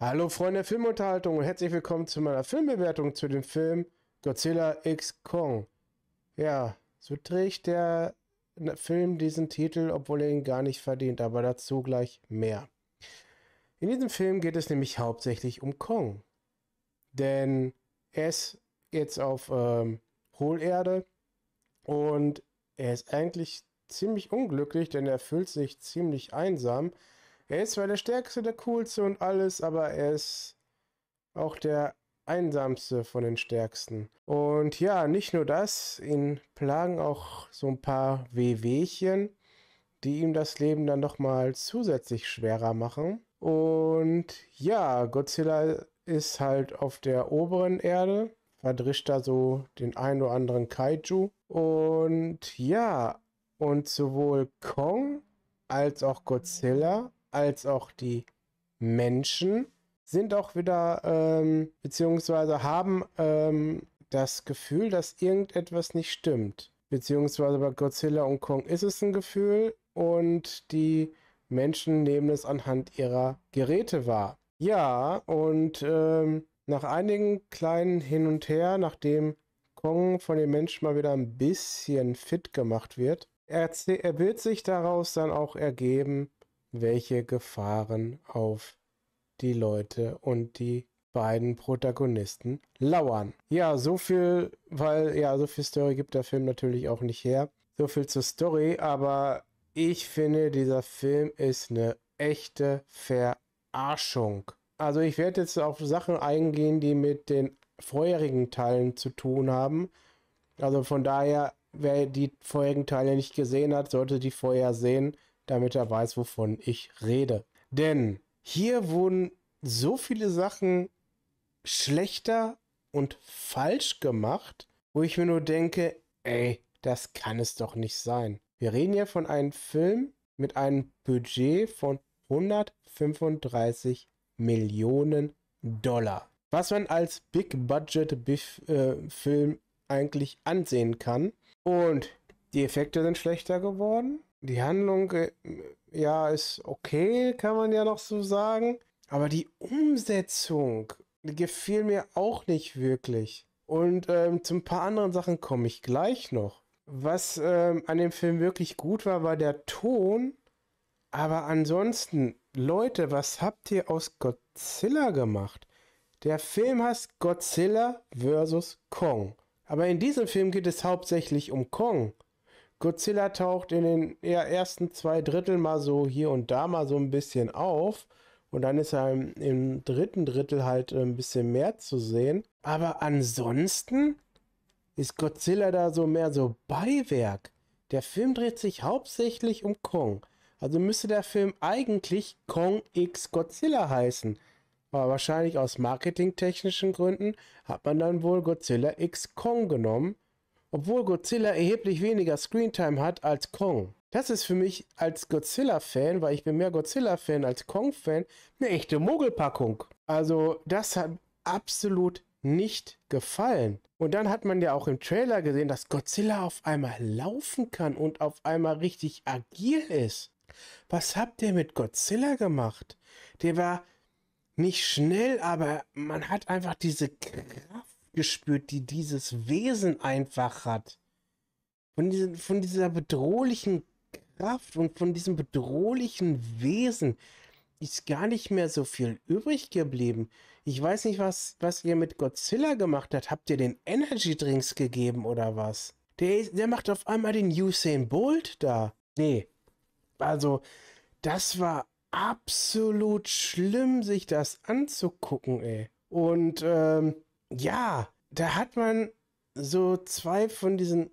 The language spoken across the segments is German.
Hallo Freunde der Filmunterhaltung und herzlich willkommen zu meiner Filmbewertung zu dem Film Godzilla X Kong. Ja, so trägt der ne, Film diesen Titel, obwohl er ihn gar nicht verdient, aber dazu gleich mehr. In diesem Film geht es nämlich hauptsächlich um Kong. Denn er ist jetzt auf ähm, Hohlerde und er ist eigentlich ziemlich unglücklich, denn er fühlt sich ziemlich einsam. Er ist zwar der Stärkste, der Coolste und alles, aber er ist auch der einsamste von den Stärksten. Und ja, nicht nur das, ihn plagen auch so ein paar Wehwehchen, die ihm das Leben dann nochmal zusätzlich schwerer machen. Und ja, Godzilla ist halt auf der oberen Erde verdrischt da so den ein oder anderen Kaiju. Und ja, und sowohl Kong als auch Godzilla als auch die Menschen sind auch wieder, ähm, beziehungsweise haben ähm, das Gefühl, dass irgendetwas nicht stimmt. Beziehungsweise bei Godzilla und Kong ist es ein Gefühl und die Menschen nehmen es anhand ihrer Geräte wahr. Ja, und ähm, nach einigen kleinen Hin und Her, nachdem Kong von den Menschen mal wieder ein bisschen fit gemacht wird, er, wird sich daraus dann auch ergeben, welche Gefahren auf die Leute und die beiden Protagonisten lauern. Ja, so viel, weil ja, so viel Story gibt der Film natürlich auch nicht her. So viel zur Story, aber ich finde, dieser Film ist eine echte Verarschung. Also ich werde jetzt auf Sachen eingehen, die mit den vorherigen Teilen zu tun haben. Also von daher, wer die vorherigen Teile nicht gesehen hat, sollte die vorher sehen, damit er weiß, wovon ich rede. Denn hier wurden so viele Sachen schlechter und falsch gemacht, wo ich mir nur denke, ey, das kann es doch nicht sein. Wir reden hier von einem Film mit einem Budget von 135 Millionen Dollar. Was man als Big Budget äh, Film eigentlich ansehen kann. Und die Effekte sind schlechter geworden. Die Handlung, äh, ja, ist okay, kann man ja noch so sagen. Aber die Umsetzung die gefiel mir auch nicht wirklich. Und ähm, zu ein paar anderen Sachen komme ich gleich noch. Was ähm, an dem Film wirklich gut war, war der Ton. Aber ansonsten Leute, was habt ihr aus Godzilla gemacht? Der Film heißt Godzilla vs. Kong. Aber in diesem Film geht es hauptsächlich um Kong. Godzilla taucht in den e-, ersten zwei Drittel mal so hier und da mal so ein bisschen auf. Und dann ist er im, im dritten Drittel halt ein bisschen mehr zu sehen. Aber ansonsten ist Godzilla da so mehr so Beiwerk. Der Film dreht sich hauptsächlich um Kong. Also müsste der Film eigentlich Kong X Godzilla heißen. Aber wahrscheinlich aus marketingtechnischen Gründen hat man dann wohl Godzilla X Kong genommen, obwohl Godzilla erheblich weniger Screentime hat als Kong. Das ist für mich als Godzilla-Fan, weil ich bin mehr Godzilla-Fan als Kong-Fan, eine echte Mogelpackung. Also das hat absolut nicht gefallen. Und dann hat man ja auch im Trailer gesehen, dass Godzilla auf einmal laufen kann und auf einmal richtig agil ist. Was habt ihr mit Godzilla gemacht? Der war nicht schnell, aber man hat einfach diese Kraft gespürt, die dieses Wesen einfach hat. Von, diesen, von dieser bedrohlichen Kraft und von diesem bedrohlichen Wesen ist gar nicht mehr so viel übrig geblieben. Ich weiß nicht, was, was ihr mit Godzilla gemacht habt. Habt ihr den Energy Drinks gegeben oder was? Der, der macht auf einmal den Usain Bolt da. Nee, also das war absolut schlimm, sich das anzugucken, ey. Und ähm, ja, da hat man so zwei von diesen,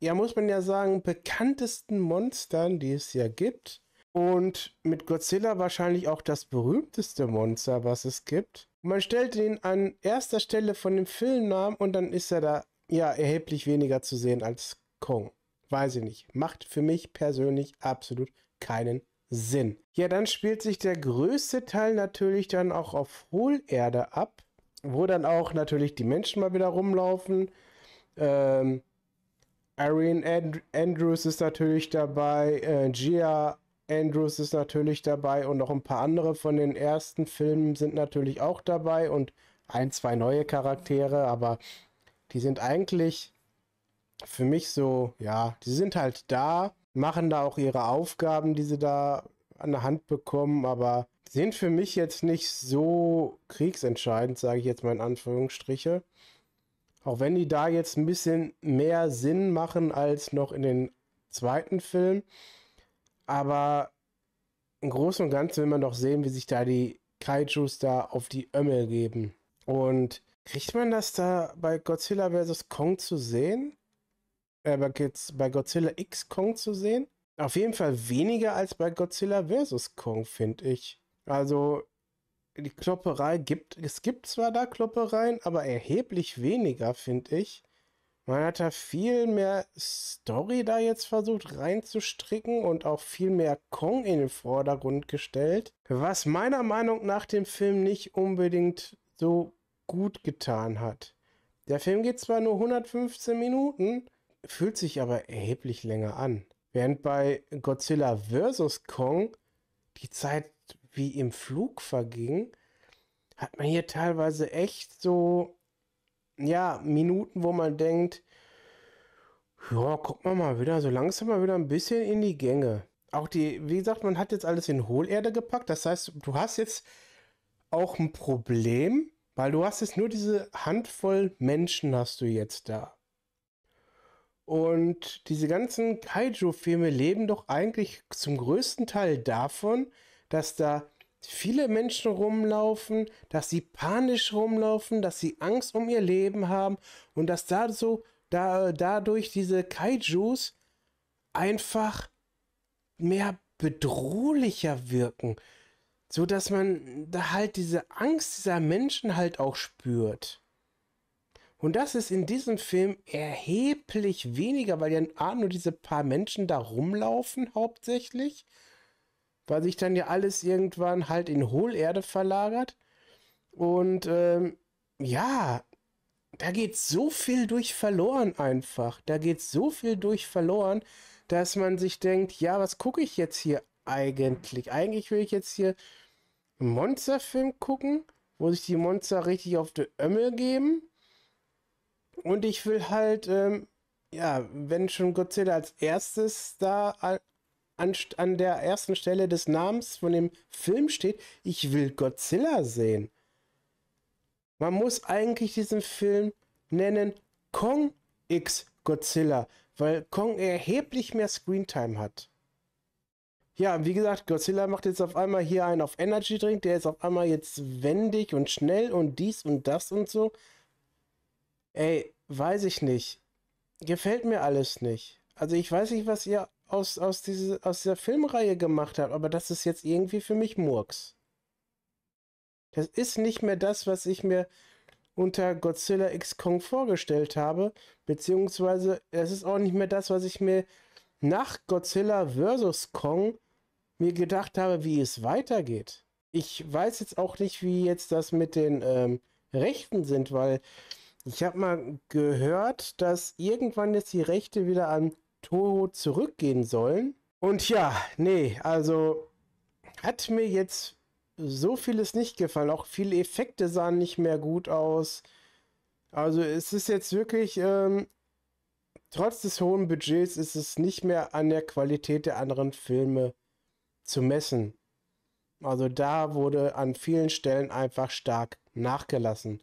ja, muss man ja sagen, bekanntesten Monstern, die es ja gibt. Und mit Godzilla wahrscheinlich auch das berühmteste Monster, was es gibt. Man stellt ihn an erster Stelle von dem Filmnamen und dann ist er da ja erheblich weniger zu sehen als Kong. Weiß ich nicht. Macht für mich persönlich absolut keinen Sinn. Ja, dann spielt sich der größte Teil natürlich dann auch auf Hohlerde ab, wo dann auch natürlich die Menschen mal wieder rumlaufen. Ähm, Irene And Andrews ist natürlich dabei, äh, Gia Andrews ist natürlich dabei und noch ein paar andere von den ersten Filmen sind natürlich auch dabei und ein, zwei neue Charaktere, aber die sind eigentlich für mich so, ja, die sind halt da, machen da auch ihre Aufgaben, die sie da an der Hand bekommen, aber sind für mich jetzt nicht so kriegsentscheidend, sage ich jetzt mal in Anführungsstriche. Auch wenn die da jetzt ein bisschen mehr Sinn machen als noch in den zweiten Film. Aber im Großen und Ganzen will man doch sehen, wie sich da die Kaijus da auf die Ömmel geben. Und kriegt man das da bei Godzilla vs. Kong zu sehen? äh, bei Godzilla X Kong zu sehen. Auf jeden Fall weniger als bei Godzilla vs. Kong, finde ich. Also die Klopperei gibt, es gibt zwar da Kloppereien, aber erheblich weniger, finde ich. Man hat da viel mehr Story da jetzt versucht reinzustricken und auch viel mehr Kong in den Vordergrund gestellt, was meiner Meinung nach dem Film nicht unbedingt so gut getan hat. Der Film geht zwar nur 115 Minuten, fühlt sich aber erheblich länger an. Während bei Godzilla vs. Kong die Zeit wie im Flug verging, hat man hier teilweise echt so, ja, Minuten, wo man denkt, ja, guck mal mal wieder, so langsam mal wieder ein bisschen in die Gänge. Auch die, wie gesagt, man hat jetzt alles in Hohlerde gepackt. Das heißt, du hast jetzt auch ein Problem, weil du hast jetzt nur diese Handvoll Menschen hast du jetzt da. Und diese ganzen Kaiju-Filme leben doch eigentlich zum größten Teil davon, dass da viele Menschen rumlaufen, dass sie panisch rumlaufen, dass sie Angst um ihr Leben haben und dass da so, da, dadurch diese Kaijus einfach mehr bedrohlicher wirken, so dass man da halt diese Angst dieser Menschen halt auch spürt. Und das ist in diesem Film erheblich weniger, weil ja nur diese paar Menschen da rumlaufen hauptsächlich, weil sich dann ja alles irgendwann halt in Hohlerde verlagert. Und ähm, ja, da geht so viel durch verloren einfach. Da geht so viel durch verloren, dass man sich denkt, ja, was gucke ich jetzt hier eigentlich? Eigentlich will ich jetzt hier einen Monsterfilm gucken, wo sich die Monster richtig auf die Ömmel geben und ich will halt, ähm, ja, wenn schon Godzilla als erstes da an, an der ersten Stelle des Namens von dem Film steht, ich will Godzilla sehen. Man muss eigentlich diesen Film nennen Kong X Godzilla, weil Kong erheblich mehr Screentime hat. Ja, wie gesagt, Godzilla macht jetzt auf einmal hier einen auf Energy Drink, der ist auf einmal jetzt wendig und schnell und dies und das und so. Ey, weiß ich nicht. Gefällt mir alles nicht. Also ich weiß nicht, was ihr aus, aus, diese, aus dieser Filmreihe gemacht habt, aber das ist jetzt irgendwie für mich Murks. Das ist nicht mehr das, was ich mir unter Godzilla X Kong vorgestellt habe, beziehungsweise es ist auch nicht mehr das, was ich mir nach Godzilla vs. Kong mir gedacht habe, wie es weitergeht. Ich weiß jetzt auch nicht, wie jetzt das mit den ähm, Rechten sind, weil ich habe mal gehört, dass irgendwann jetzt die Rechte wieder an Toho zurückgehen sollen. Und ja, nee, also hat mir jetzt so vieles nicht gefallen. Auch viele Effekte sahen nicht mehr gut aus. Also es ist jetzt wirklich, ähm, trotz des hohen Budgets ist es nicht mehr an der Qualität der anderen Filme zu messen. Also da wurde an vielen Stellen einfach stark nachgelassen.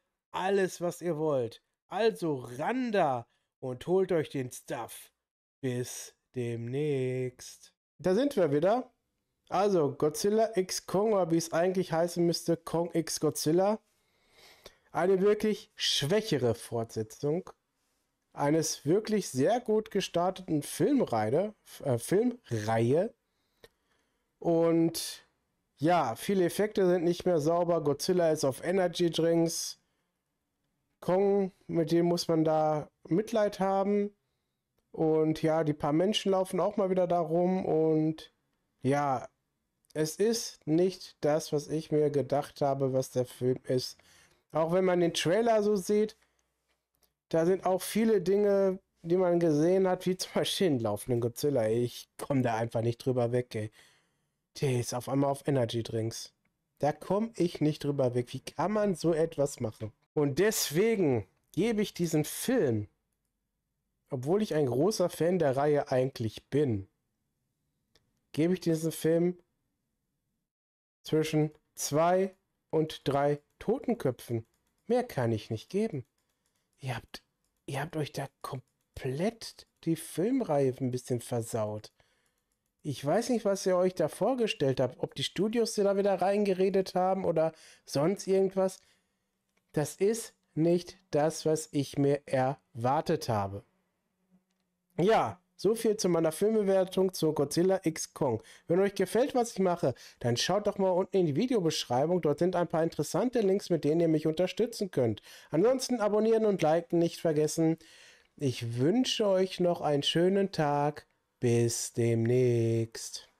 alles, was ihr wollt. Also ran da und holt euch den Stuff. Bis demnächst. Da sind wir wieder. Also Godzilla X Kong, oder wie es eigentlich heißen müsste, Kong X Godzilla. Eine wirklich schwächere Fortsetzung eines wirklich sehr gut gestarteten Filmreihe, äh, Filmreihe. Und ja, viele Effekte sind nicht mehr sauber. Godzilla ist auf Energy Drinks. Kong, mit dem muss man da Mitleid haben. Und ja, die paar Menschen laufen auch mal wieder da rum. Und ja, es ist nicht das, was ich mir gedacht habe, was der Film ist. Auch wenn man den Trailer so sieht, da sind auch viele Dinge, die man gesehen hat, wie zum Beispiel den laufenden Godzilla. Ich komme da einfach nicht drüber weg, ey. Der ist auf einmal auf Energy Drinks. Da komme ich nicht drüber weg. Wie kann man so etwas machen? Und deswegen gebe ich diesen Film, obwohl ich ein großer Fan der Reihe eigentlich bin, gebe ich diesen Film zwischen zwei und drei Totenköpfen. Mehr kann ich nicht geben. Ihr habt, ihr habt euch da komplett die Filmreihe ein bisschen versaut. Ich weiß nicht, was ihr euch da vorgestellt habt, ob die Studios da wieder reingeredet haben oder sonst irgendwas das ist nicht das, was ich mir erwartet habe. Ja, so viel zu meiner Filmbewertung zu Godzilla X Kong. Wenn euch gefällt, was ich mache, dann schaut doch mal unten in die Videobeschreibung. Dort sind ein paar interessante Links, mit denen ihr mich unterstützen könnt. Ansonsten abonnieren und liken nicht vergessen. Ich wünsche euch noch einen schönen Tag. Bis demnächst.